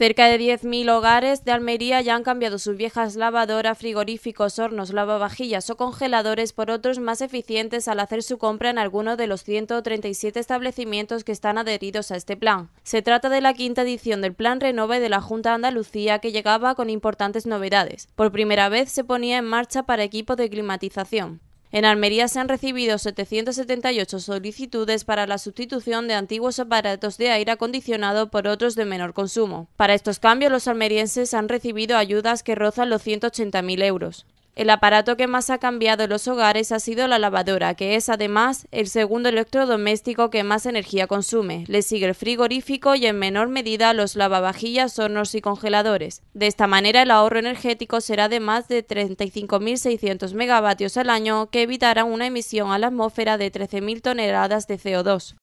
Cerca de 10.000 hogares de Almería ya han cambiado sus viejas lavadoras, frigoríficos, hornos, lavavajillas o congeladores por otros más eficientes al hacer su compra en alguno de los 137 establecimientos que están adheridos a este plan. Se trata de la quinta edición del Plan Renove de la Junta de Andalucía que llegaba con importantes novedades. Por primera vez se ponía en marcha para equipos de climatización. En Almería se han recibido 778 solicitudes para la sustitución de antiguos aparatos de aire acondicionado por otros de menor consumo. Para estos cambios, los almerienses han recibido ayudas que rozan los 180.000 euros. El aparato que más ha cambiado en los hogares ha sido la lavadora, que es además el segundo electrodoméstico que más energía consume. Le sigue el frigorífico y en menor medida los lavavajillas, hornos y congeladores. De esta manera el ahorro energético será de más de 35.600 megavatios al año, que evitará una emisión a la atmósfera de 13.000 toneladas de CO2.